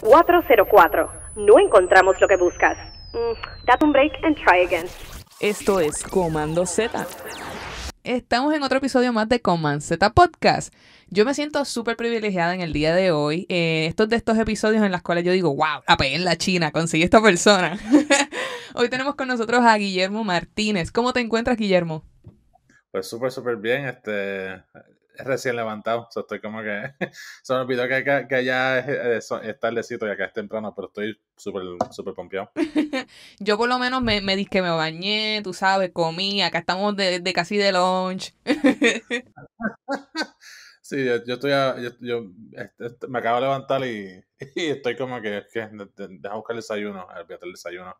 404. No encontramos lo que buscas. Mm, date un break and try again. Esto es Comando Z. Estamos en otro episodio más de comando Z Podcast. Yo me siento súper privilegiada en el día de hoy. Eh, estos de estos episodios en los cuales yo digo, wow, la en la China, conseguí esta persona. hoy tenemos con nosotros a Guillermo Martínez. ¿Cómo te encuentras, Guillermo? Pues súper, súper bien. Este, recién levantado. O sea, estoy como que. se me olvidó que, acá, que ya es, eh, tardecito y acá es temprano, pero estoy súper, súper pompeado. Yo por lo menos me, me dije que me bañé, tú sabes, comí. Acá estamos de, de casi de lunch. Sí, yo, estoy, yo, yo, este, este, me acabo de levantar y, estoy como que, que deja buscar el desayuno, el, el desayuno.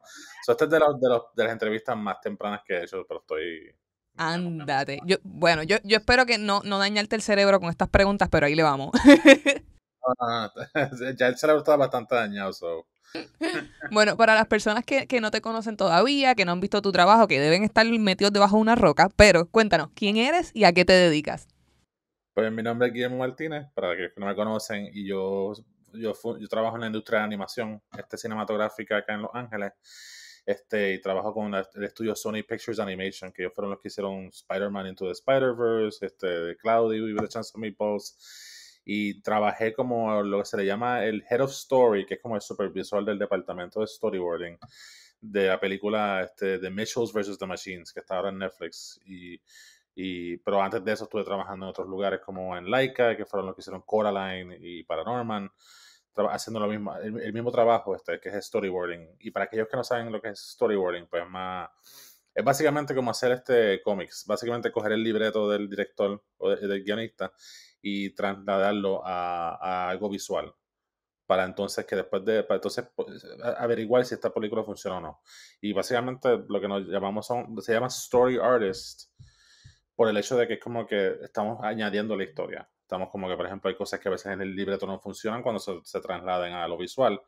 sea, esta es de, de, de las entrevistas más tempranas que he hecho, pero estoy, Ándate. Yo, bueno, yo, yo espero que no, no dañarte el cerebro con estas preguntas, pero ahí le vamos. ya el cerebro está bastante dañado. Bueno, para las personas que, no te conocen todavía, que no han visto tu trabajo, que deben estar metidos debajo de una roca, pero cuéntanos, ¿quién eres y a qué te dedicas? Pues mi nombre es Guillermo Martínez, para que no me conocen, y yo, yo, yo trabajo en la industria de animación, este cinematográfica acá en Los Ángeles este, y trabajo con el estudio Sony Pictures Animation, que fueron los que hicieron Spider-Man Into the Spider-Verse, este, Claudio y The Chance of Meatballs, y trabajé como lo que se le llama el Head of Story, que es como el supervisor del departamento de storyboarding de la película este, The Mitchells vs. The Machines, que está ahora en Netflix, Y, pero antes de eso estuve trabajando en otros lugares como en Laika, que fueron los que hicieron Coraline y Paranorman haciendo lo mismo, el, mismo trabajo este, que es storyboarding. Y para aquellos que no saben lo que es storyboarding, pues más, es básicamente como hacer este cómics, básicamente coger el libreto del director o del guionista y trasladarlo a, algo visual para entonces que después de, entonces pues, averiguar si esta película funciona o no. Y básicamente lo que nos llamamos son, se llama story artist por el hecho de que es como que estamos añadiendo la historia Estamos como que, por ejemplo, hay cosas que a veces en el libreto no funcionan cuando se, se trasladan a lo visual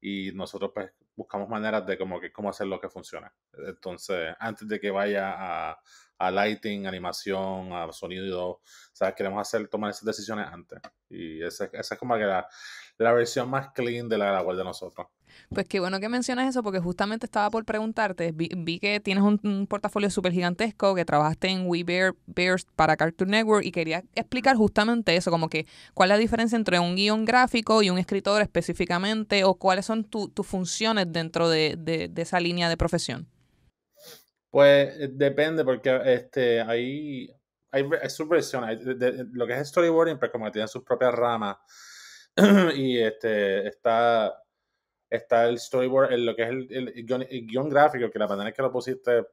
y nosotros pues buscamos maneras de como que cómo hacer lo que funcione. Entonces, antes de que vaya a, lighting, animación, a sonido, o sea, queremos hacer, tomar esas decisiones antes. Y esa, esa es como que la, la versión más clean de la, la web de nosotros. Pues qué bueno que mencionas eso, porque justamente estaba por preguntarte. Vi, que tienes un, portafolio súper gigantesco, que trabajaste en We Bears para Cartoon Network, y quería explicar justamente eso, como que cuál es la diferencia entre un guión gráfico y un escritor específicamente, o cuáles son tus funciones dentro de, esa línea de profesión. Pues eh, depende, porque este, hay, hay, lo que es storyboarding, pero pues, como que tiene sus propias ramas. y este está está el storyboard, lo que es el, el, guión, gráfico, que la manera en que lo pusiste,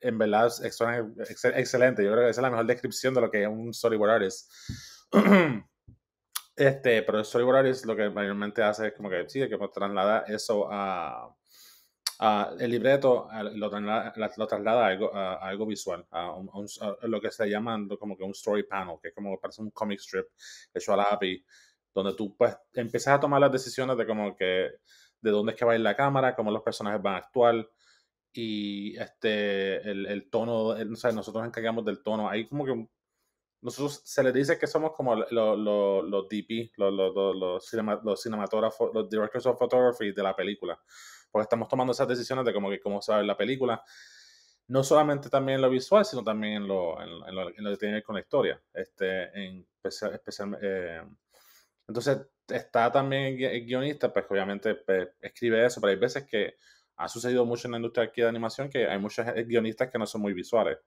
en verdad, es excelente. Yo creo que esa es la mejor descripción de lo que es un storyboard artist. este, pero el storyboard artist lo que mayormente hace es como que, sí, que pues, traslada eso a, el libreto, lo, traslada, a, algo, a, algo, visual, a, lo que se llama como que un story panel, que es como parece un comic strip hecho a la API, donde tú pues empiezas a tomar las decisiones de como que de dónde es que va a ir la cámara, cómo los personajes van a actuar y este el, el tono, o sea, nosotros nos encargamos del tono. Ahí como que nosotros se les dice que somos como los DP, los, los cinematógrafos, los directors of photography de la película, porque estamos tomando esas decisiones de como que cómo saber la película, no solamente también en lo visual, sino también en lo, en, lo, que tiene que ver con la historia, este, en, especial entonces está también el guionista, pues obviamente pues, escribe eso, pero hay veces que ha sucedido mucho en la industria aquí de animación que hay muchos eh, guionistas que no son muy visuales.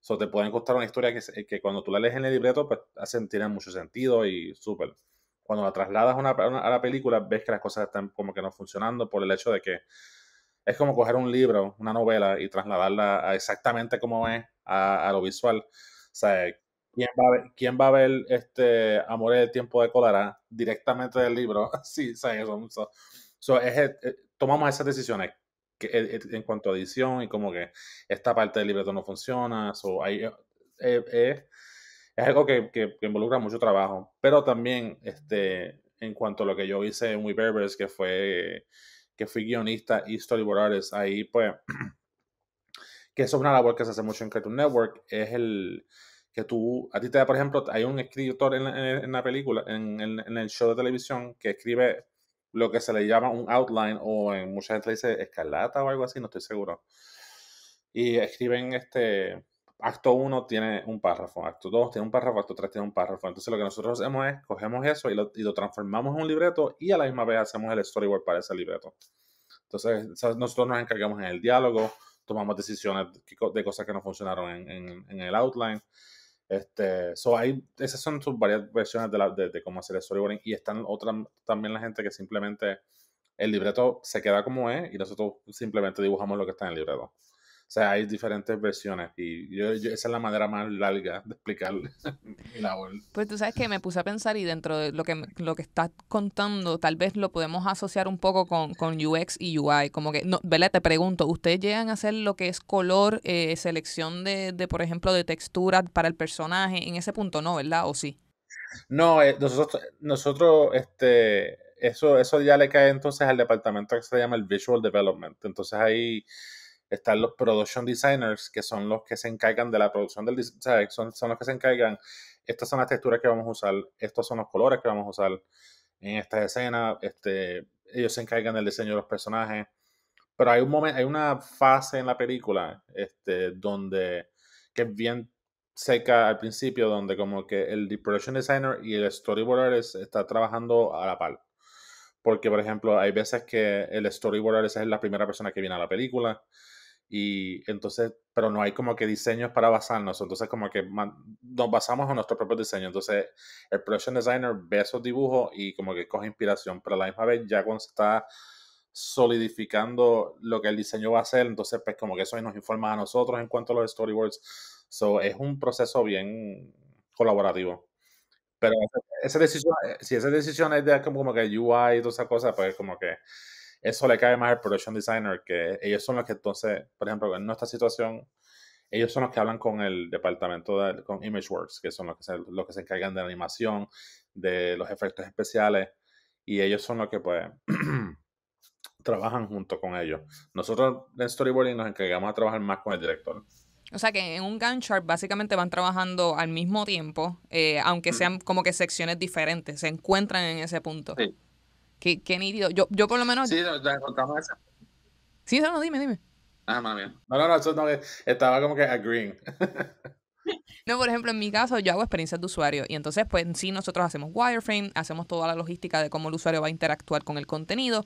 So, te pueden contar una historia que, eh, que cuando tú la lees en el libreto, pues hacen, tienen mucho sentido y súper. Cuando la trasladas a, una, a la película, ves que las cosas están como que no funcionando por el hecho de que es como coger un libro, una novela, y trasladarla exactamente como es a, a lo visual. O sea, ¿Quién va a ver, quién va este Amor en tiempo de cólera directamente del libro? sí, eso. Eh, tomamos esas decisiones que, eh, eh, en cuanto a edición y como que esta parte del libreto no funciona. es algo que, involucra mucho trabajo. Pero también este, en cuanto a lo que yo hice en Weavers, que fue que fui guionista y storyboard artist, ahí pues, que es una labor que se hace mucho en Cartoon Network, es el que tú, a ti te da, por ejemplo, hay un escritor en la, en la película, en, en, el show de televisión, que escribe lo que se le llama un outline o en mucha gente le dice escalata o algo así, no estoy seguro. Y escriben este, acto 1 tiene un párrafo, acto 2 tiene un párrafo, acto 3 tiene un párrafo. Entonces lo que nosotros hacemos es cogemos eso y lo, y lo, transformamos en un libreto y a la misma vez hacemos el storyboard para ese libreto. Entonces nosotros nos encargamos en el diálogo, tomamos decisiones de cosas que no funcionaron en, en, en el outline este, so hay, esas son sus varias versiones de, la, de, cómo hacer el storyboarding y están otras también la gente que simplemente el libreto se queda como es y nosotros simplemente dibujamos lo que está en el libreto. O sea, hay diferentes versiones y esa es la manera más larga de explicarle Pues tú sabes que me puse a pensar y dentro de lo que, lo que estás contando, tal vez lo podemos asociar un poco con, UX y UI. Como que, no, ¿verdad? Te pregunto, ¿ustedes llegan a hacer lo que es color, eh, selección de, de, por ejemplo, de texturas para el personaje? En ese punto no, ¿verdad? ¿O sí? No, eh, nosotros, nosotros, este, eso, eso ya le cae entonces al departamento que se llama el Visual Development. Entonces ahí están los production designers, que son los que se encargan de la producción del design, son, son los que se encargan, estas son las texturas que vamos a usar, estos son los colores que vamos a usar en esta escena este, ellos se encargan del diseño de los personajes, pero hay un momento, hay una fase en la película, este, donde, que es bien seca al principio, donde como que el production designer y el storyboarder está trabajando a la par. Porque, por ejemplo, hay veces que el storyboarder es la primera persona que viene a la película y entonces, pero no hay como que diseños para basarnos, entonces como que nos basamos en nuestro propio diseño, entonces el production designer ve esos dibujos y como que coge inspiración, pero a la misma vez ya cuando se está solidificando lo que el diseño va a hacer, entonces pues como que eso nos informa a nosotros en cuanto a los storyboards, so es un proceso bien colaborativo. Pero esa, decisión, eh, si esa decisión es de como, como que UI y todas esas cosas, pues como que eso le cae más al production designer, que ellos son los que entonces, por ejemplo, en nuestra situación, ellos son los que hablan con el departamento de con Imageworks, que son los que, se, los que se encargan de la animación, de los efectos especiales, y ellos son los que pues trabajan junto con ellos. Nosotros en storyboarding nos encargamos de trabajar más con el director. O sea que en un Gantt chart básicamente van trabajando al mismo tiempo, eh, aunque mm. sean como que secciones diferentes, se encuentran en ese punto. Sí. Qué, qué nítido. Yo, yo por lo menos. Sí, contamos eso. Sí, no, dime, dime. Ah, mami. No, no, no, eso no estaba como que agreeing. no, por ejemplo, en mi caso, yo hago experiencias de usuario. Y entonces, pues sí, nosotros hacemos wireframe, hacemos toda la logística de cómo el usuario va a interactuar con el contenido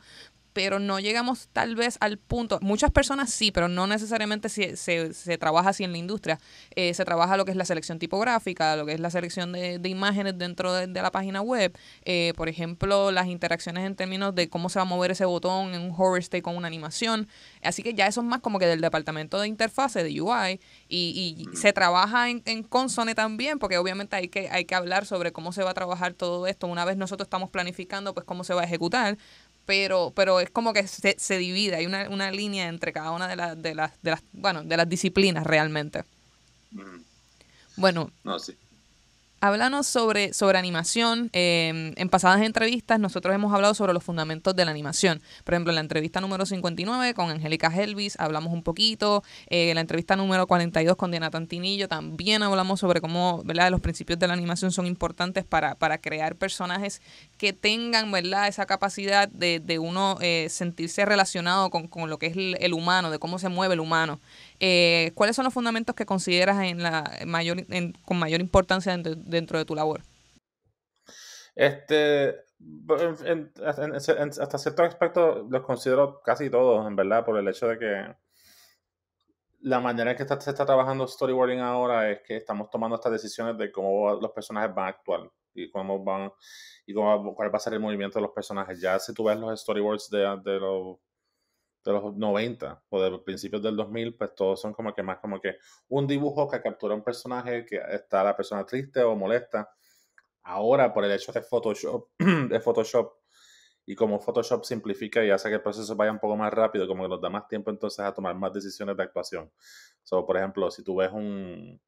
pero no llegamos tal vez al punto, muchas personas sí, pero no necesariamente se, se, trabaja así en la industria, eh, se trabaja lo que es la selección tipográfica, lo que es la selección de, de imágenes dentro de, la página web, eh, por ejemplo, las interacciones en términos de cómo se va a mover ese botón en un hover state con una animación, así que ya eso es más como que del departamento de interfase, de UI, y, y mm. se trabaja en, en consone también, porque obviamente hay que, hay que hablar sobre cómo se va a trabajar todo esto, una vez nosotros estamos planificando, pues cómo se va a ejecutar, pero, pero es como que se, se divide, hay una, una, línea entre cada una de, las de, las, de, las, bueno, de las disciplinas realmente. Bueno, no, sí. Hablando sobre, sobre animación. Em, en pasadas entrevistas nosotros hemos hablado sobre los fundamentos de la animación. Por ejemplo, en la entrevista número 59 con Angélica Helvis hablamos un poquito. Eh, en la entrevista número 42 con Diana Tantinillo también hablamos sobre cómo los principios de la animación son importantes para, para crear personajes que tengan ¿verdad? esa capacidad de, de uno eh, sentirse relacionado con, con, lo que es el humano, de cómo se mueve el humano. Eh, ¿cuáles son los fundamentos que consideras en la mayor, con mayor importancia dentro, de tu labor? Este, hasta cierto aspecto los considero casi todos, en verdad, por el hecho de que la manera en que se está trabajando storyboarding ahora es que estamos tomando estas decisiones de cómo los personajes van a actuar y cómo van y cuál va a ser el movimiento de los personajes. Ya si tú ves los storyboards de los de los 90 o de principios del 2000, pues todos son como que más como que un dibujo que captura un personaje que está la persona triste o molesta. Ahora, por el hecho de Photoshop, de Photoshop y como Photoshop simplifica y hace que el proceso vaya un poco más rápido, como que nos da más tiempo entonces a tomar más decisiones de actuación. So, por ejemplo, si tú ves un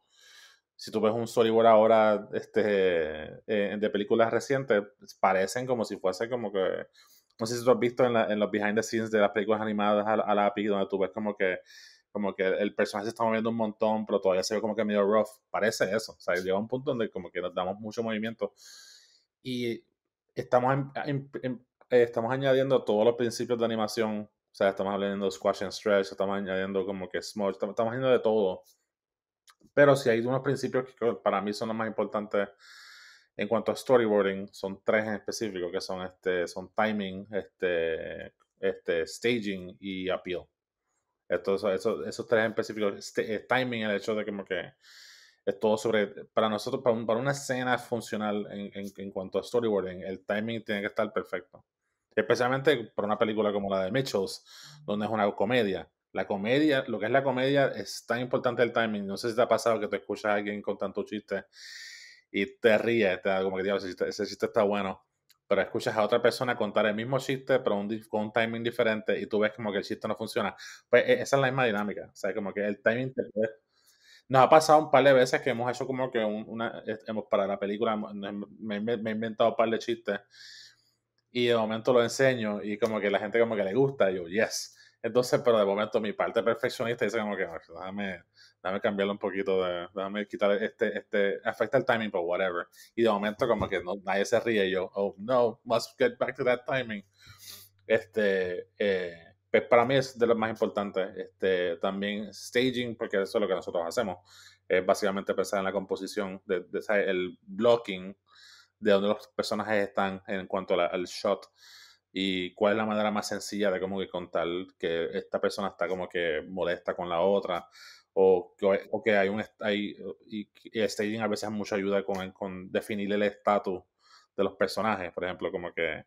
si tú ves un storyboard ahora este, eh, de películas recientes, parecen como si fuese como que no sé si tú has visto en, en los behind the scenes de las películas animadas a, la lápiz, donde tú ves como que como que el personaje se está moviendo un montón, pero todavía se ve como que medio rough. Parece eso. O sea, llega un punto donde como que nos damos mucho movimiento. Y estamos, eh, estamos añadiendo todos los principios de animación. O sea, estamos añadiendo squash and stretch, estamos añadiendo como que smudge, estamos, haciendo añadiendo de todo. Pero si hay unos principios que para mí son los más importantes en cuanto a storyboarding, son tres en específico que son este, son timing, este, este, staging y appeal. esos tres en específico, este, eh, timing, el hecho de que, es todo sobre, para nosotros, para, para una escena funcional en, cuanto a storyboarding, el timing tiene que estar perfecto. Especialmente para una película como la de Mitchells, donde es una comedia. La comedia, lo que es la comedia, es tan importante el timing. No sé si te ha pasado que te escuchas a alguien con tanto chiste y te ríes, como que diablos, ese, ese chiste, está bueno, pero escuchas a otra persona contar el mismo chiste, pero con un timing diferente y tú ves como que el chiste no funciona. Pues e, esa es la misma dinámica, ¿sabes? como que el timing te nos ha pasado un par de veces que hemos hecho como que una, hemos, para la película, me, he inventado un par de chistes y de momento lo enseño y como que la gente como que le gusta, y yo, yes. Entonces, pero de momento mi parte perfeccionista dice como que, déjame, dame cambiarlo un poquito, de, déjame quitar este, este, afecta el timing, pero whatever. Y de momento como que no, nadie se ríe, yo, oh no, must get back to that timing. Este, eh, pues para mí es de lo más importante, este, también staging, porque eso es lo que nosotros hacemos, es básicamente pensar en la composición, de, de, el blocking de donde los personajes están en cuanto al shot y cuál es la manera más sencilla de cómo que contar que esta persona está como que molesta con la otra o que, hay un hay, y, staging a veces mucha ayuda con, definir el estatus de los personajes, por ejemplo, como que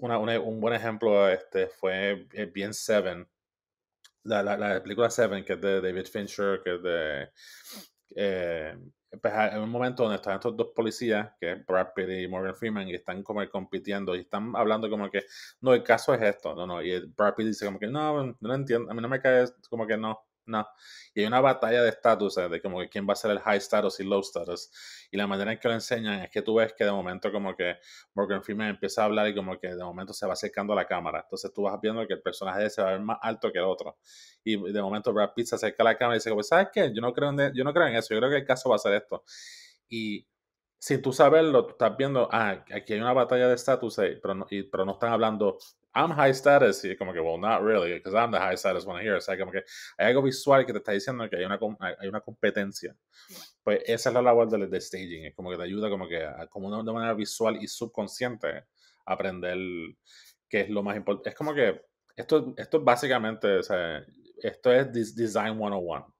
un buen ejemplo este fue eh, bien Seven, la, película Seven que es de David Fincher, que es de eh, pues un momento donde están estos dos policías, que es Brad Pitt y Morgan Freeman, y están como compitiendo y están hablando como que, no, el caso es esto, no, no, y Brad Pitt dice como que, no, no entiendo, a mí no me cae, como que no, no. Y hay una batalla de estatus, de como que quién va a ser el high status y low status. Y la manera en que lo enseñan es que tú ves que de momento como que Morgan Freeman empieza a hablar y como que de momento se va acercando a la cámara. Entonces tú vas viendo que el personaje se va a ver más alto que el otro. Y de momento Brad Pitt se acerca a la cámara y dice, pues, ¿sabes qué? Yo no creo en, yo no creo en eso, yo creo que el caso va a ser esto. Y sin tú saberlo, tú estás viendo, ah, aquí hay una batalla de estatus, eh, pero, no, pero no están hablando I'm high status. Y como que, well, not really, because I'm the high status one here. O sea, como que hay algo visual que te está diciendo que hay una, hay una competencia. Pues esa es la labor del, staging. Es como que te ayuda como que, como una, de manera visual y subconsciente, a aprender qué es lo más importante. Es como que esto, esto básicamente, o sea, esto es Design 101. O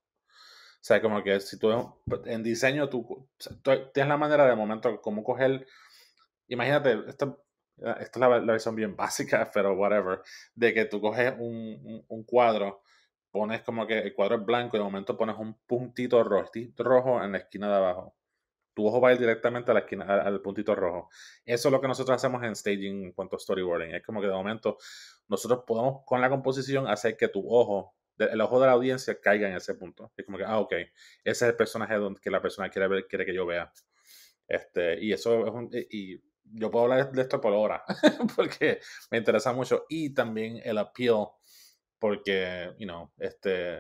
sea, como que si tú en diseño, tú, tú, tienes la manera de momento como coger. Imagínate, esto Ah, esta es la, versión bien básica, pero whatever, de que tú coges un, cuadro, pones como que el cuadro es blanco y de momento pones un puntito rojo, en la esquina de abajo. Tu ojo va a ir directamente a la esquina, al, puntito rojo. Eso es lo que nosotros hacemos en staging en cuanto a storyboarding. Es como que de momento nosotros podemos con la composición hacer que tu ojo el ojo de la audiencia caiga en ese punto. Es como que, ah, ok, ese es el personaje donde, que la persona quiere ver, quiere que yo vea. Este, y eso es un, yo puedo hablar de esto por horas porque me interesa mucho. Y también el appeal, porque, you este,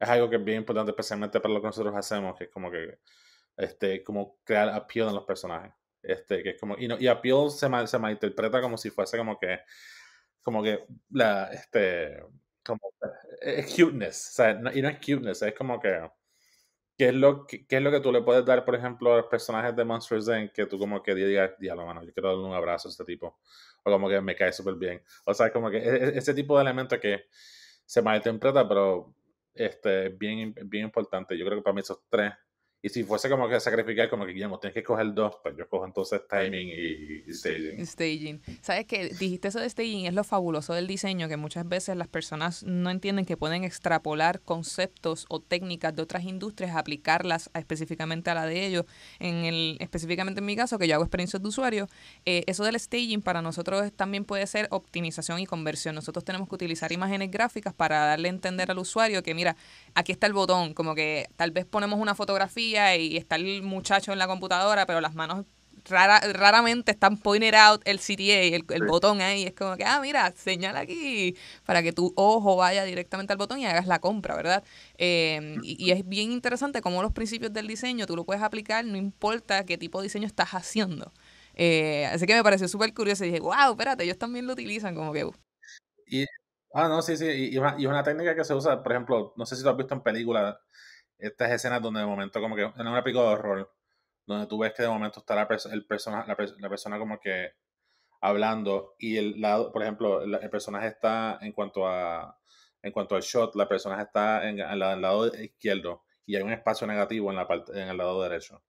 es algo que es bien importante, especialmente para lo que nosotros hacemos, que es como que, este, como crear appeal en los personajes. Este, que es como, y y appeal se, se malinterpreta como si fuese como que, como que, la, este, como, es cuteness, o sea, y no es cuteness, es como que, ¿Qué es, lo que, es lo que tú le puedes dar, por ejemplo, a los personajes de Monsters Zen que tú como que digas, diablo, mano, yo quiero darle un abrazo a este tipo? O como que me cae súper bien. O sea, como que e, e, ese tipo de elementos que se malinterpreta, pero este, bien, bien importante. Yo creo que para mí esos tres y si fuese como que sacrificar, como que Guillermo, tienes que coger dos, pues yo cojo entonces timing y, staging. Staging. Sabes que dijiste eso de staging, es lo fabuloso del diseño, que muchas veces las personas no entienden que pueden extrapolar conceptos o técnicas de otras industrias, aplicarlas específicamente a la de ellos. En el, específicamente en mi caso, que yo hago experiencias de usuario, eh, eso del staging para nosotros también puede ser optimización y conversión. Nosotros tenemos que utilizar imágenes gráficas para darle a entender al usuario que, mira, aquí está el botón, como que tal vez ponemos una fotografía y está el muchacho en la computadora, pero las manos raramente están pointed out el CTA, el, botón ahí. Es como que, ah, mira, señala aquí para que tu ojo vaya directamente al botón y hagas la compra, ¿verdad? Em, y, es bien interesante cómo los principios del diseño tú lo puedes aplicar, no importa qué tipo de diseño estás haciendo. Eh, así que me pareció súper curioso y dije, wow, espérate, ellos también lo utilizan como que... Uh". ah, no, sí, sí, y, una, técnica que se usa, por ejemplo, no sé si lo has visto en películas, estas escenas donde de momento como que en una pico de horror, donde tú ves que de momento está la, el persona, la, persona como que hablando y el lado, por ejemplo, el, personaje está en cuanto a en cuanto al shot, la persona está en, el lado izquierdo y hay un espacio negativo en la parte en el lado derecho.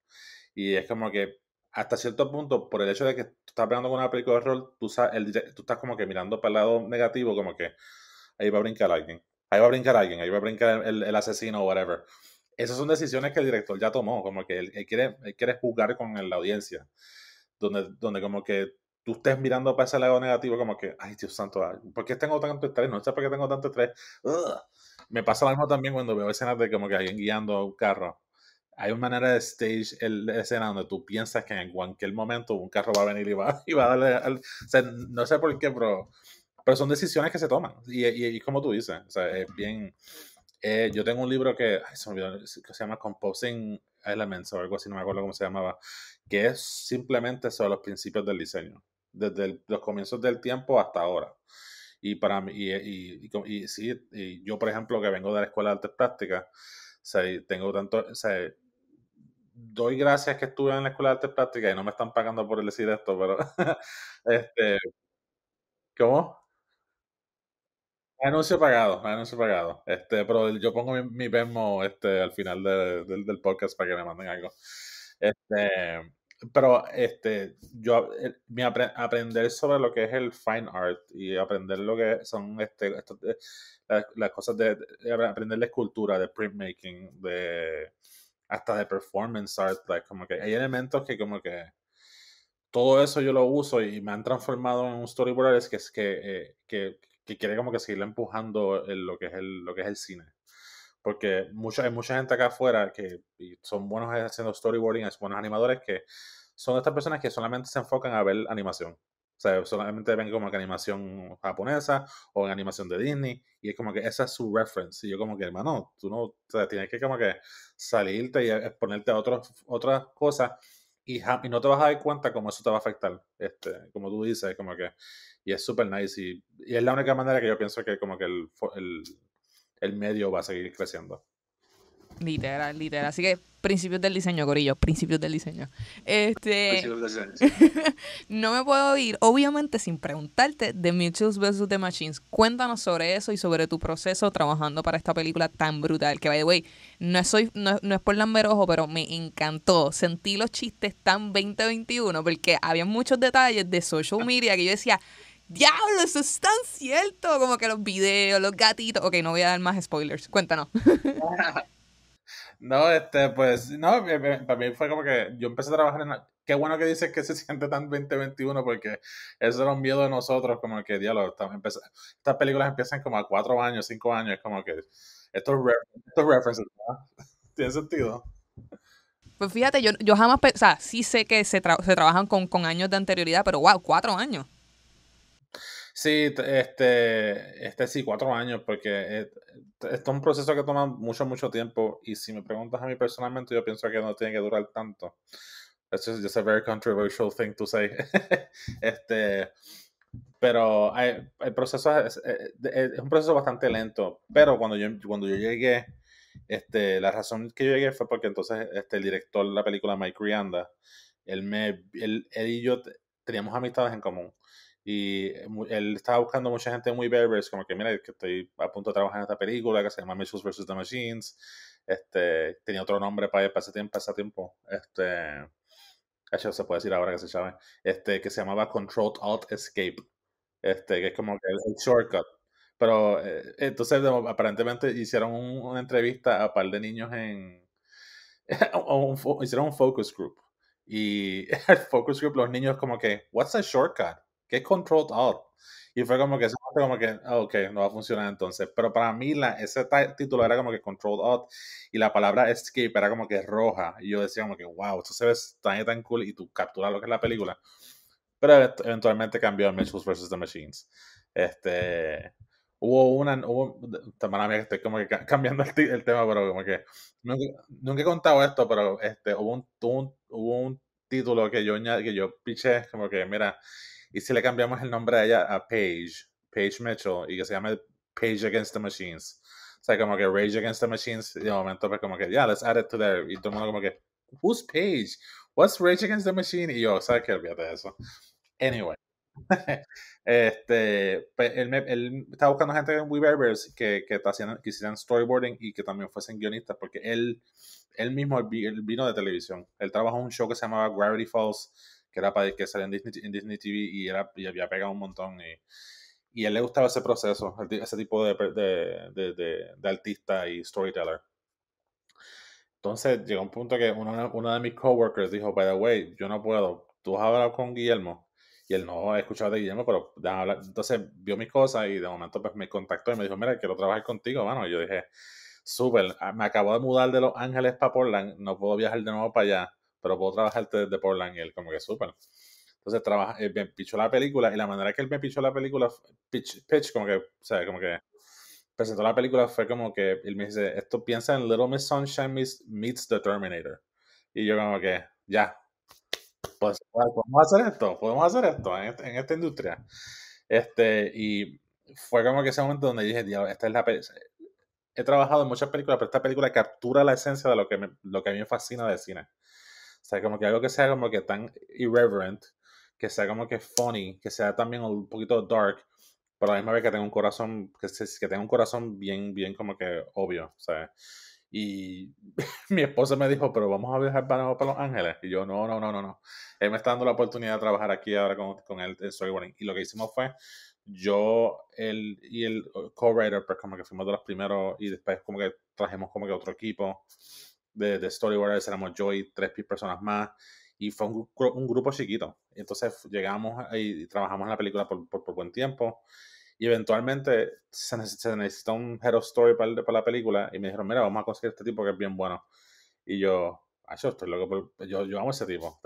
Y es como que hasta cierto punto, por el hecho de que tú estás hablando con una película de horror, tú, tú estás como que mirando para el lado negativo, como que ahí va a brincar alguien, ahí va a brincar alguien, ahí va a brincar el, el asesino o whatever esas son decisiones que el director ya tomó, como que él, quiere, él quiere jugar con la audiencia, donde, donde como que tú estés mirando para ese lado negativo, como que, ay, Dios santo, ah, ¿por qué tengo tanto estrés? No sé por qué tengo tanto estrés. Me pasa algo también cuando veo escenas de como que alguien guiando un carro. Hay una manera de stage el, escena donde tú piensas que en cualquier momento un carro va a venir y va, a darle... Al, o sea, no sé por qué, pero, pero son decisiones que se toman. Y, y, y como tú dices, o sea, es bien... Eh, yo tengo un libro que, se, llama Composing Elements o algo así, no me acuerdo cómo se llamaba, que es simplemente sobre los principios del diseño, desde los comienzos del tiempo hasta ahora. Y para mí, y, y, yo, por ejemplo, que vengo de la Escuela de Artes Prácticas, tengo tanto, doy gracias que estuve en la Escuela de Artes Prácticas y no me están pagando por decir esto, pero, este, ¿cómo? Anuncio pagado, anuncio pagado. Este, pero yo pongo mi, mi este, al final del podcast para que me manden algo. Este, pero este, yo eh, mi aprender sobre lo que es el fine art y aprender lo que son este, eh, las, cosas de, eh, aprender la escultura, de printmaking, de hasta de performance art, como que hay elementos que como que todo eso yo lo uso y me han transformado en un storyboard que es que, que que quiere como que seguirle empujando en lo que es el, lo que es el cine. Porque mucha, hay mucha gente acá afuera que son buenos haciendo storyboarding, son buenos animadores, que son estas personas que solamente se enfocan a ver animación. O sea, solamente ven como que animación japonesa o en animación de Disney. Y es como que esa es su reference. Y yo como que, hermano, tú no, o sea, tienes que como que salirte y exponerte a otra otras cosas y, no te vas a dar cuenta cómo eso te va a afectar, este, como tú dices, como que, y es súper nice, y, es la única manera que yo pienso que como que el, el, el medio va a seguir creciendo. Literal, literal, así que principios del diseño, Gorillo, principios del diseño. Este, no me puedo ir, obviamente, sin preguntarte de Mutuals vs. The Machines. Cuéntanos sobre eso y sobre tu proceso trabajando para esta película tan brutal. Que, by the way, no, soy, no, es por lamberojo, pero me encantó. Sentí los chistes tan 2021 porque había muchos detalles de social media que yo decía... ¡Diablo, eso es tan cierto! Como que los videos, los gatitos. Ok, no voy a dar más spoilers. Cuéntanos. No, este, pues, no, para mí fue como que yo empecé a trabajar en Qué bueno que dices que se siente tan 2021 porque eso era un miedo de nosotros, como que, diálogo, empecé... estas películas empiezan como a cuatro años, cinco años, es como que estos, estos references, ¿Tiene sentido? Pues fíjate, yo, yo jamás, o sea, sí sé que se, se trabajan con, con años de anterioridad, pero wow, cuatro años. Sí, este, este sí, cuatro años, porque eh, esto es un proceso que toma mucho, mucho tiempo. Y si me preguntas a mí personalmente, yo pienso que no tiene que durar tanto. es just a very controversial thing to este, pero el proceso es, eh, eh, es, un proceso bastante lento. Pero cuando yo, cuando yo llegué, este, la razón que yo llegué fue porque entonces este, el director de la película, Mike Rianda, él, me, él, él y yo teníamos amistades en común. Y eh, él estaba buscando mucha gente muy es como que mira, que estoy a punto de trabajar en esta película que se llama Missiles vs. The Machines. Este, tenía otro nombre para, para ese tiempo, Este, eso se puede decir ahora que se llama, Este, que se llamaba Control Alt Escape. Este, que es como el, shortcut. Pero eh, entonces aparentemente hicieron una entrevista a un par de niños en... un, hicieron un focus group. Y el focus group, los niños como que, what's a shortcut? ¿Qué es Control Alt? Ah, y fue como que, como que, ah, ok, no va a funcionar entonces. Pero para mí la, ese título era como que Control Alt y la palabra Escape era como que roja. Y yo decía como que, wow, esto se ve tan, tan cool y tú capturas lo que es la película. Pero eventualmente cambió a Mitchells vs. The Machines. Este, hubo una, hubo, mía, estoy como que cambiando el, tema, pero como que, nunca, nunca, he contado esto, pero este, hubo un, un, hubo un título que yo, que yo piché, como que, mira, y si le cambiamos el nombre a ella a Paige, Paige Mitchell, y que se llame Page Against the Machines. O sea, como que Rage Against the Machines, y de momento, pues como que, yeah, let's add it to there. Y todo el mundo como que, who's Page? What's Rage Against the Machine? Y yo, ¿sabes qué? Olvídate de eso. Anyway. este, pues, él, me, él buscando gente en Weavers que, que, que hicieran storyboarding y que también fuesen guionistas, porque él, él mismo vino de televisión. Él trabajó en un show que se llamaba Gravity Falls, que era para que saliera en Disney, en TV y, era, había pegado un montón. Y, él le gustaba ese proceso, ese tipo de, artista y storyteller. Entonces llegó un punto que uno de mis coworkers dijo, by the way, yo no puedo, tú has hablado con Guillermo. Y él no ha escuchado de Guillermo, pero entonces vio mis cosas y de momento pues, me contactó y me dijo, mira, quiero trabajar contigo, mano. yo dije, súper, ah, me acabo de mudar de Los Ángeles para Portland, no puedo viajar de nuevo para allá pero puedo trabajar desde Portland y él como que súper. Entonces trabaja, eh, me pichó la película y la manera que él me pichó la película, pitch, pitch como que, o sea, como que presentó la película fue como que él me dice, esto piensa en Little Miss Sunshine meets, The Terminator. Y yo como que, ya, pues podemos hacer esto, podemos hacer esto en, este, esta industria. Este, y fue como que ese momento donde dije, esta es la He trabajado en muchas películas, pero esta película captura la esencia de lo que, lo que a mí me fascina de cine. O sea, como que algo que sea como que tan irreverent, que sea como que funny, que sea también un poquito dark, pero a la misma vez que tenga un corazón, que, que tenga un corazón bien, bien como que obvio, Y mi esposa me dijo, pero vamos a viajar para, Los Ángeles. Y yo, no, no, no, no, no. Él me está dando la oportunidad de trabajar aquí ahora con, él, Y lo que hicimos fue, yo él y el uh, co-writer, pues como que fuimos de los primeros y después como que trajimos como que otro equipo de, de éramos yo y tres personas más, y fue un, un grupo chiquito. Entonces llegamos y, trabajamos en la película por, por, buen tiempo, y eventualmente se, necesita un hero story para, para, la película, y me dijeron, mira, vamos a conseguir este tipo que es bien bueno. Y yo, yo estoy loco, yo, yo amo a ese tipo,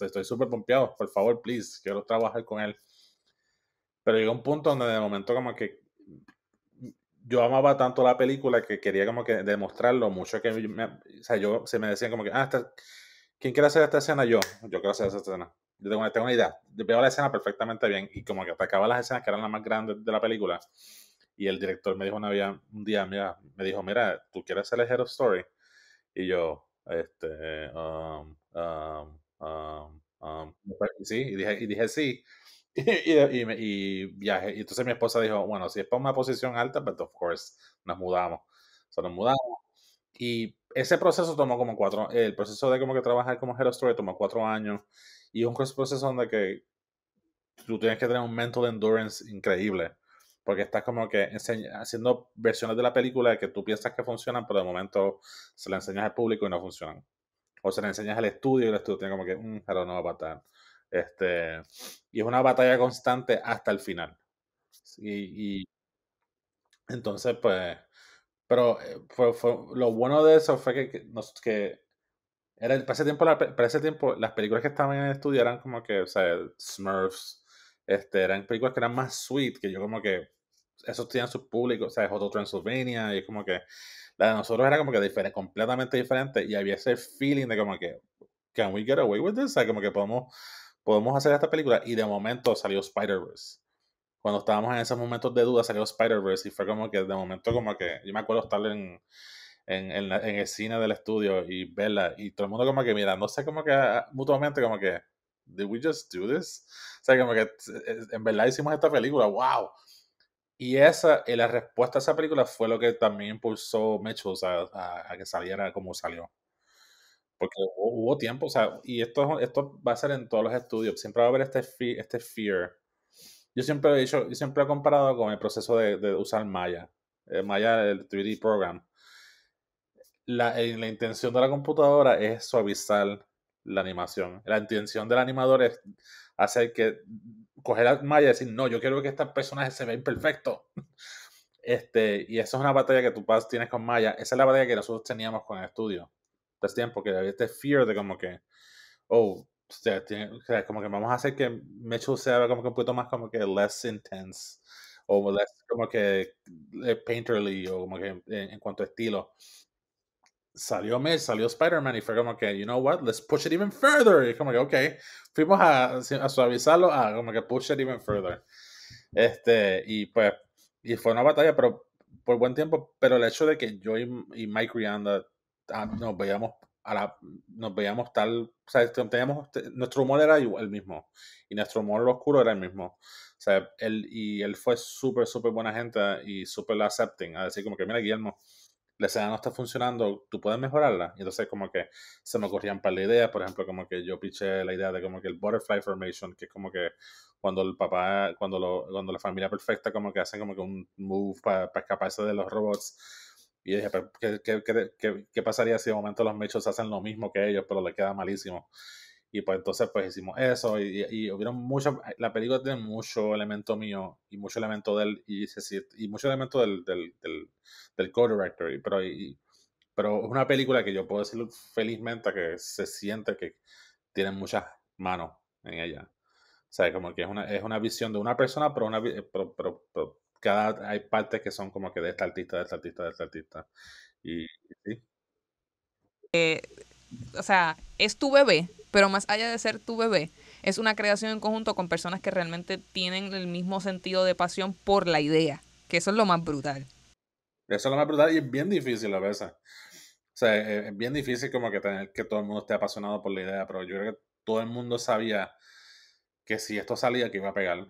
estoy súper pompeado, por favor, please, quiero trabajar con él. Pero llegó un punto donde de momento como que yo amaba tanto la película que quería como que demostrarlo mucho que o sea, yo se me decían como que, ah, ¿quién quiere hacer esta escena? Yo, yo quiero hacer esta escena. Yo tengo, una idea. Yo veo la escena perfectamente bien y como que atacaba las escenas que eran las más grandes de la película. Y el director me dijo una vez, un día, mira, me dijo, mira, ¿tú quieres hacer el Head of Story? Y yo, este, um, um, um, sí, y dije, y dije sí y, y, viaje. Y entonces mi esposa dijo, bueno, si es para una posición alta, pues of course, nos mudamos. O sea, nos mudamos. Y ese proceso tomó como cuatro, el proceso de como que trabajar como Hero Story tomó cuatro años. Y un proceso donde que tú tienes que tener un mental endurance increíble. Porque estás como que haciendo versiones de la película que tú piensas que funcionan, pero de momento se la enseñas al público y no funcionan. O se la enseñas al estudio y el estudio tiene como que, un no va va about este, y es una batalla constante hasta el final. Y, entonces, pues, pero eh, lo bueno de eso fue que, nos, que era, para, ese tiempo, para ese tiempo las películas que estaban en el estudio eran como que, o sea, Smurfs, este, eran películas que eran más sweet, que yo como que, esos tenían su público, o sea, Hotel Transylvania, y es como que la de nosotros era como que diferente, completamente diferente, y había ese feeling de como que, can we get away with this? O sea, como que podemos podemos hacer esta película y de momento salió Spider-Verse. Cuando estábamos en esos momentos de duda salió Spider-Verse y fue como que de momento como que yo me acuerdo estar en, el cine del estudio y verla y todo el mundo como que mirándose como que ah, mutuamente como que did we just do this? O sea, como que eh, eh, en verdad hicimos esta película, wow. Y esa, eh, la respuesta a esa película fue lo que también impulsó a, a que saliera como salió. Porque hubo, tiempo, o sea, y esto, esto va a ser en todos los estudios, siempre va a haber este, este fear. Yo siempre he dicho, yo siempre he comparado con el proceso de, usar Maya, eh, Maya, el 3D program. Eh, la, intención de la computadora es suavizar la animación. La intención del animador es hacer que coger a Maya y decir, no, yo quiero que este personaje se vea imperfecto. Este, y esa es una batalla que tú tienes con Maya. Esa es la batalla que nosotros teníamos con el estudio las tiempo que había este fear de como que, oh, o sea, como que vamos a hacer que Mitchell sea como que un poquito más como que less intense o less como que eh, painterly o como que en, cuanto a estilo. Salió Mitch, salió Spider-Man y fue como que, you know what, let's push it even further. Y como que, ok, fuimos a, suavizarlo a como que push it even further. Este, y pues, y fue una batalla, pero por buen tiempo, pero el hecho de que yo y, y Mike Rianda Ah, nos veíamos a la, nos veíamos tal, o sea, este, teníamos, este, nuestro humor era el mismo y nuestro humor oscuro era el mismo. O sea, él, y él fue súper, súper buena gente y súper accepting, a decir como que, mira, Guillermo, la escena no está funcionando, tú puedes mejorarla. Y entonces como que se me ocurrían para la idea, por ejemplo, como que yo piché la idea de como que el butterfly formation, que es como que cuando el papá, cuando, lo, cuando la familia perfecta como que hacen como que un move para escaparse de los robots y dije, ¿qué, qué, pasaría si de momento los mechos hacen lo mismo que ellos, pero le queda malísimo? Y pues entonces pues hicimos eso y, y, la película tiene mucho elemento mío y mucho elemento del, y, y mucho elemento del, del, del, co-director, pero, es una película que yo puedo decir felizmente que se siente que tiene muchas manos en ella. O sea, como que es una, es una visión de una persona, pero, una, eh, pero, cada, hay partes que son como que de esta artista, de esta artista, de esta artista. Y, eh, o sea, es tu bebé, pero más allá de ser tu bebé, es una creación en conjunto con personas que realmente tienen el mismo sentido de pasión por la idea, que eso es lo más brutal. Eso es lo más brutal y es bien difícil a veces. O sea, es e, bien difícil como que tener que todo el mundo esté apasionado por la idea, pero yo creo que todo el mundo sabía que si esto salía que iba a pegar.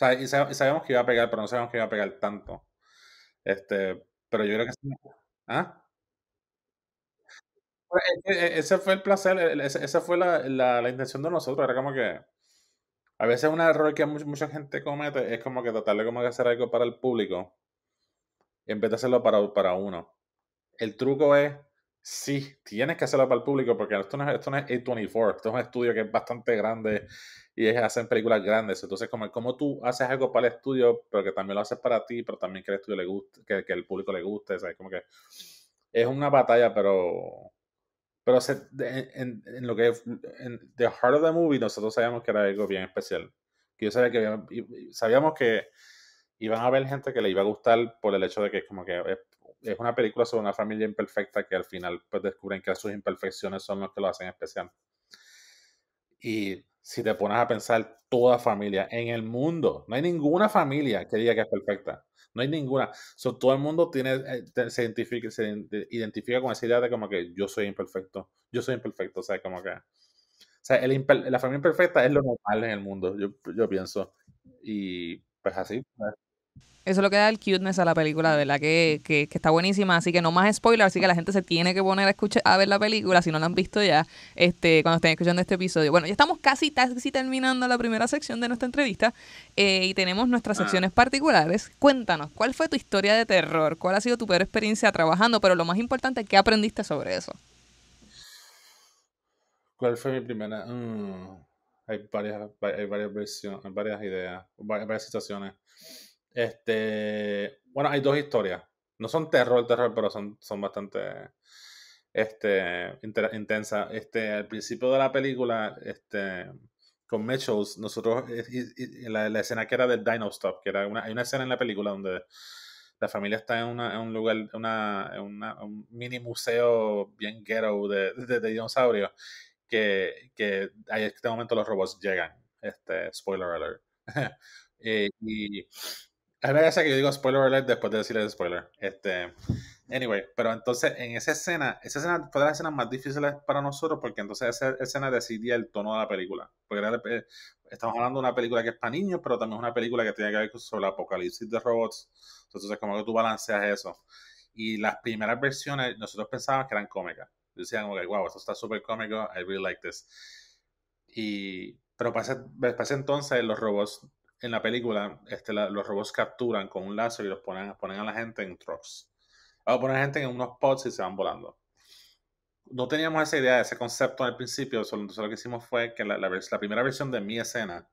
O y, sabemos que iba a pegar, pero no sabemos que iba a pegar tanto. Este, pero yo creo que ¿Ah? pues, e, Ese fue el placer, esa fue la, intención de nosotros. Era como que a veces un error que mucha, gente comete es como que tratar como que hacer algo para el público en vez de hacerlo para, para uno. El truco es Sí, tienes que hacerlo para el público porque esto no, es, esto A24, esto es un estudio que es bastante grande y es, hacen películas grandes. Entonces, como, como tú haces algo para el estudio, pero que también lo haces para ti, pero también que el estudio le guste, que, el público le guste, ¿sabes? Como que es una batalla, pero. Pero en, en, lo que En The Heart of the Movie, nosotros sabíamos que era algo bien especial. Que yo sabía que. Sabíamos que iban a haber gente que le iba a gustar por el hecho de que es como que es es una película sobre una familia imperfecta que al final pues descubren que sus imperfecciones son los que lo hacen especial. Y si te pones a pensar, toda familia en el mundo, no hay ninguna familia que diga que es perfecta. No hay ninguna. todo el mundo tiene, eh, se, identifica, con esa idea de como que yo soy imperfecto. Yo soy imperfecto. O sea, como que. la familia imperfecta es lo normal en el mundo, yo, yo pienso. Y pues así. Pues, eso es lo que da el cuteness a la película, de verdad, que, está buenísima. Así que no más spoilers, así que la gente se tiene que poner a escuchar, a ver la película, si no la han visto ya, este, cuando estén escuchando este episodio. Bueno, ya estamos casi, casi terminando la primera sección de nuestra entrevista eh, y tenemos nuestras ah. secciones particulares. Cuéntanos, ¿cuál fue tu historia de terror? ¿Cuál ha sido tu peor experiencia trabajando? Pero lo más importante, ¿qué aprendiste sobre eso? ¿Cuál fue mi primera? Mm, hay, varias, hay varias versiones, varias ideas, varias situaciones. Este, bueno, hay dos historias. No son terror, terror, pero son, son bastante este, intensa. Este, al principio de la película, este, con Mitchells, nosotros, eh, la, escena que era del Dino Stop, que era una, hay una escena en la película donde la familia está en, una, un lugar, una, un mini museo bien ghetto de, de, dinosaurios, que, que en este momento los robots llegan. Este, spoiler alert. Eh, y es verdad que yo digo spoiler alert después de decirle spoiler. Este, anyway, pero entonces en esa escena, esa escena fue de las escenas más difíciles para nosotros porque entonces esa escena decidía el tono de la película. Porque eh, estamos hablando de una película que es para niños, pero también es una película que tiene que ver con el apocalipsis de robots. Entonces, como que tú balanceas eso. Y las primeras versiones, nosotros pensábamos que eran cómicas. Decían, que wow, esto está súper cómico, I really like this. Y, pero pasa, para ese entonces los robots en la película este, los robots capturan con un láser y los ponen, ponen a la gente en trucks. O ponen a la gente en unos pods y se van volando. No teníamos esa idea, ese concepto al principio, solo, entonces lo que hicimos fue que la, primera versión de mi escena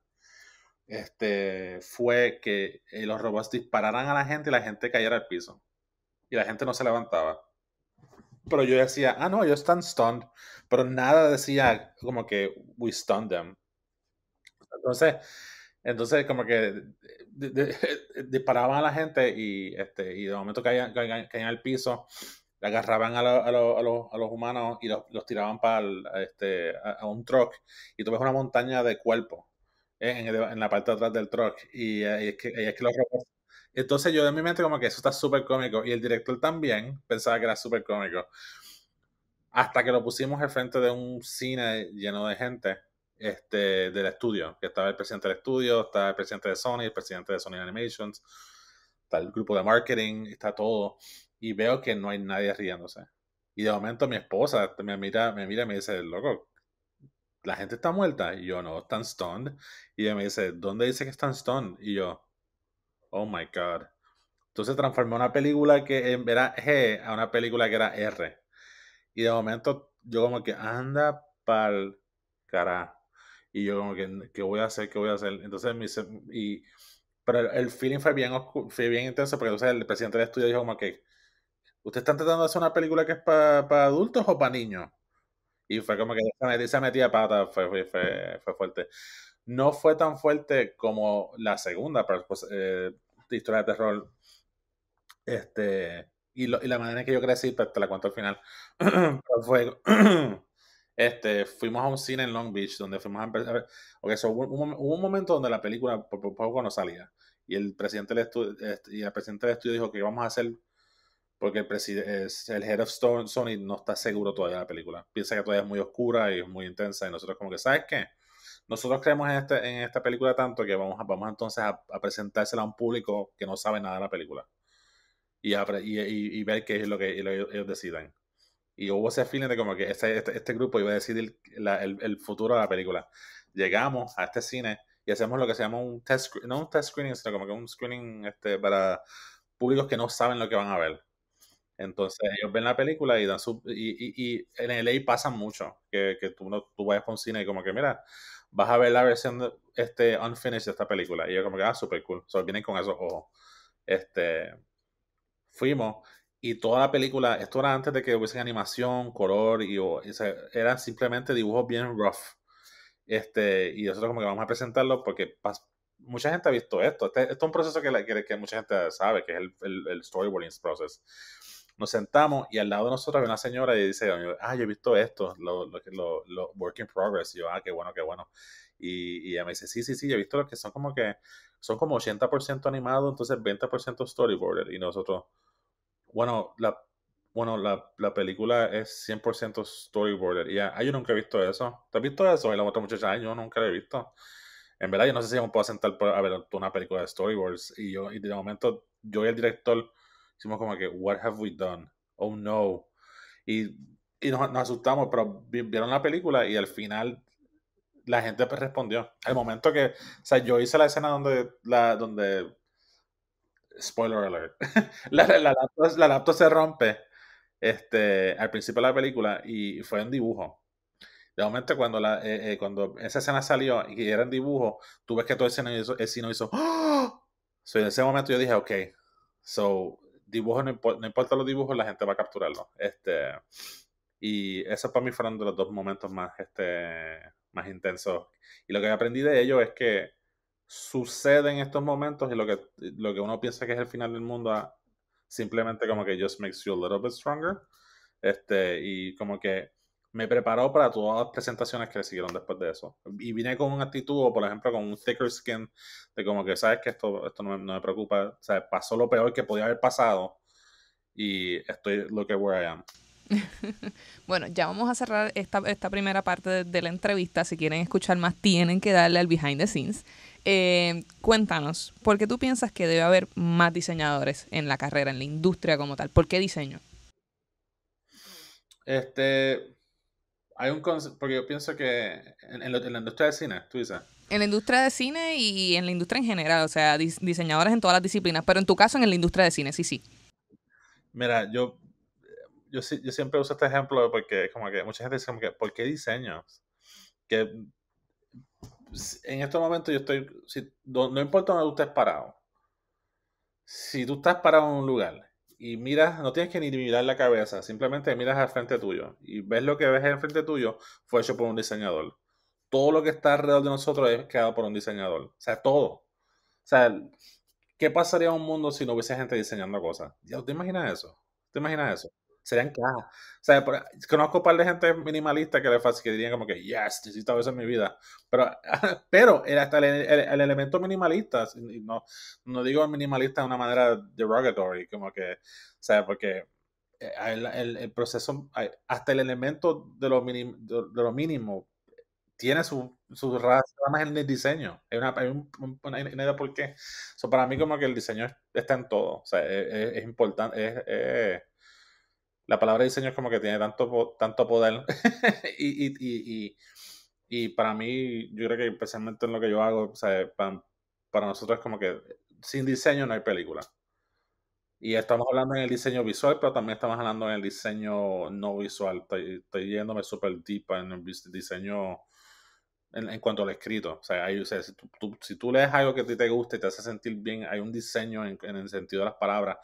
este, fue que eh, los robots dispararan a la gente y la gente cayera al piso. Y la gente no se levantaba. Pero yo decía, ah, no, ellos están stunned. Pero nada decía como que we stunned them. Entonces, entonces, como que disparaban a la gente y, este, de momento caían, caían, al piso, agarraban a, los, humanos y los, tiraban para este, a, un truck. Y tú ves una montaña de cuerpos en, la parte de atrás del truck. Y, es que, es Entonces, yo en mi mente, como que eso está súper cómico. Y el director también pensaba que era súper cómico. Hasta que lo pusimos al frente de un cine lleno de gente este, del estudio, que estaba el presidente del estudio, está el presidente de Sony, el presidente de Sony Animations, está el grupo de marketing, está todo. Y veo que no hay nadie riéndose. Y de momento mi esposa me mira, me mira y me dice, loco, la gente está muerta. Y yo, no, están stoned. Y ella me dice, ¿dónde dice que están stunned? Y yo, oh my god. Entonces transformé una película que era G a una película que era R. Y de momento yo como que anda pa'l cara. Y yo como que, ¿qué voy a hacer? ¿Qué voy a hacer? Entonces, mi, y, pero el feeling fue bien, fue bien intenso, porque o el presidente del estudio dijo como que, usted está tratando de hacer una película que es para adultos o para niños? Y fue como que se metía pata fue, fue, fue, fuerte. No fue tan fuerte como la segunda pues, eh, historia de terror. Este, y, y, la manera en que yo crecí, pues, te la cuento al final. fue Este, fuimos a un cine en Long Beach donde fuimos a empezar. hubo, un, momento donde la película por, poco no salía. Y el presidente del estudio, este, y el presidente del estudio dijo que vamos a hacer porque el, el head of Sony no está seguro todavía de la película. Piensa que todavía es muy oscura y muy intensa. Y nosotros como que, ¿sabes qué? Nosotros creemos en, este, en esta película tanto que vamos, a, vamos entonces a, presentársela a un público que no sabe nada de la película. Y, a, y, y ver qué es lo que ellos decidan. Y hubo ese feeling de como que este, este, grupo iba a decidir la, el, el, futuro de la película. Llegamos a este cine y hacemos lo que se llama un test, no un test screening, sino como que un screening este, para públicos que no saben lo que van a ver. Entonces ellos ven la película y dan su... Y, y, y en LA pasa mucho, que, que tú, no, tú vayas a un cine y como que, mira, vas a ver la versión este, unfinished de esta película. Y yo como que, ah, súper cool. O vienen con esos ojos. Este, fuimos y toda la película, esto era antes de que hubiesen animación, color, y, simplemente dibujos bien rough. Este, y nosotros como que vamos a presentarlo porque mucha gente ha visto esto. Este, esto es un proceso que, que, mucha gente sabe, que es el, el, storyboarding process. Nos sentamos y al lado de nosotros hay una señora y dice, ah, yo he visto esto, lo, lo, lo, work in progress. Y yo, ah, qué bueno, qué bueno. Y, ella me dice, sí, sí, sí, yo he visto los que son como que son como 80% animados, entonces 20% storyboarded. Y nosotros, bueno, la, bueno, la, la película es 100% storyboarder. Y hay yo nunca he visto eso. ¿Te has visto eso? Y la otra muchacha, yo nunca la he visto. En verdad, yo no sé si me puedo sentar a ver una película de storyboards. Y yo, y de momento, yo y el director hicimos como que, what have we done? Oh no. Y, y nos, asustamos, pero vieron la película y al final la gente pues, respondió. El momento que, o sea, yo hice la escena donde, la, donde spoiler alert, la, la, laptop, la, laptop, se rompe este, al principio de la película y fue en dibujo. De momento, cuando, la, eh, eh, cuando esa escena salió y era en dibujo, tú ves que todo el cine hizo. hizo ¡Oh! en ese momento yo dije, ok, so, dibujo no, importa los dibujos, la gente va a capturarlo. Este, y esos para mí fueron de los dos momentos más, este, más intensos. Y lo que aprendí de ello es que sucede en estos momentos y lo que, lo que uno piensa que es el final del mundo ah, simplemente como que just makes you a little bit stronger. Este, y como que me preparó para todas las presentaciones que le siguieron después de eso. Y vine con una actitud, por ejemplo, con un thicker skin, de como que, sabes que esto, esto no, me, preocupa, o sea, pasó lo peor que podía haber pasado y estoy lo que where I am. bueno, ya vamos a cerrar esta, esta primera parte de la entrevista. Si quieren escuchar más, tienen que darle al behind the scenes. Eh, cuéntanos, ¿por qué tú piensas que debe haber más diseñadores en la carrera, en la industria como tal? ¿Por qué diseño? Este, hay un porque yo pienso que en, la industria de cine, tú dices. En la industria de cine y en la industria en general, o sea, diseñadores en todas las disciplinas, pero en tu caso en la industria de cine, sí, sí. Mira, yo, yo, yo siempre uso este ejemplo porque como que mucha gente dice como que, ¿por qué diseño? Que en estos momentos yo estoy, no, importa donde tú estés parado, si tú estás parado en un lugar y miras, no tienes que ni mirar la cabeza, simplemente miras al frente tuyo y ves lo que ves al frente tuyo fue hecho por un diseñador. Todo lo que está alrededor de nosotros es creado por un diseñador. O sea, todo. O sea, ¿qué pasaría en un mundo si no hubiese gente diseñando cosas? ¿Ya te imaginas eso? ¿Te imaginas eso? serían cajas. O sea, conozco un par de gente minimalista que le que dirían como que, yes, necesito eso en mi vida. Pero, pero el, el, elemento minimalista, no, no digo minimalista de una manera derogatory, como que, o sea, porque eh, el, el, proceso, hasta el elemento de lo, de, lo mínimo tiene su, su más en el diseño. Hay una, hay una idea por qué. para mí como que el diseño está en todo. O sea, es, es importante. es, la palabra diseño es como que tiene tanto, tanto poder. y, y, y, y, para mí, yo creo que especialmente en lo que yo hago, o sea, para, para nosotros es como que sin diseño no hay película. Y estamos hablando en el diseño visual, pero también estamos hablando en el diseño no visual. Estoy, yéndome súper deep en el diseño en, en, cuanto al escrito. O sea, si, tú, si, tú, lees algo que a ti te gusta y te hace sentir bien, hay un diseño en, en el sentido de las palabras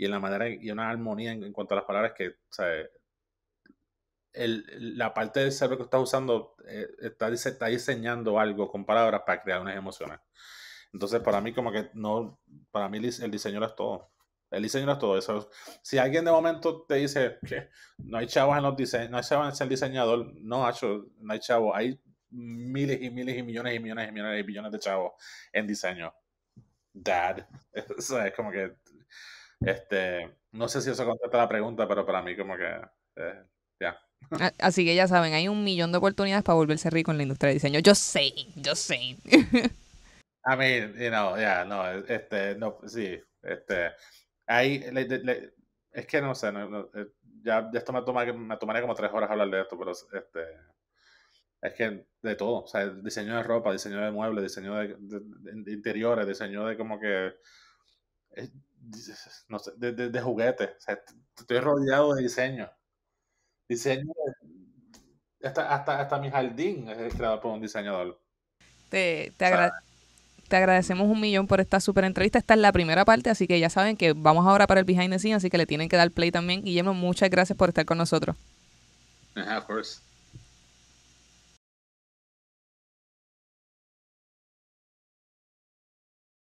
y en la manera y una armonía en, cuanto a las palabras que, o sea, el, la parte del cerebro que estás usando eh, está, está diseñando algo con palabras para crear unas emociones. Entonces, para mí, como que no, para mí el diseño es todo. El diseño es todo eso. Si alguien de momento te dice que no hay chavos en los diseños, no hay chavos en ser diseñador, no, hecho, no hay chavos. Hay miles y miles y millones y millones y millones y millones de chavos en diseño. Dad. O sea, es como que este, no sé si eso contesta la pregunta, pero para mí como que eh, ya. Así que ya saben, hay un millón de oportunidades para volverse rico en la industria de diseño. Yo sé, yo sé. I mean, you know, yeah, no, e, este, no, sí, este, ahí, es que no sé, no, eh, ya, esto me, toma, me tomaría como tres horas hablar de esto, pero este, es que de todo, o sea, diseño de ropa, diseño de muebles, diseño de, interiores, diseño de como que, eh, de, de, estoy rodeado de diseño. Diseño, hasta, hasta, mi jardín es creado por un diseñador. Te, te, te agradecemos un millón por esta super entrevista. Esta es la primera parte, así que ya saben que vamos ahora para el behind the scenes, así que le tienen que dar play también. Guillermo, muchas gracias por estar con nosotros. Ah, of course.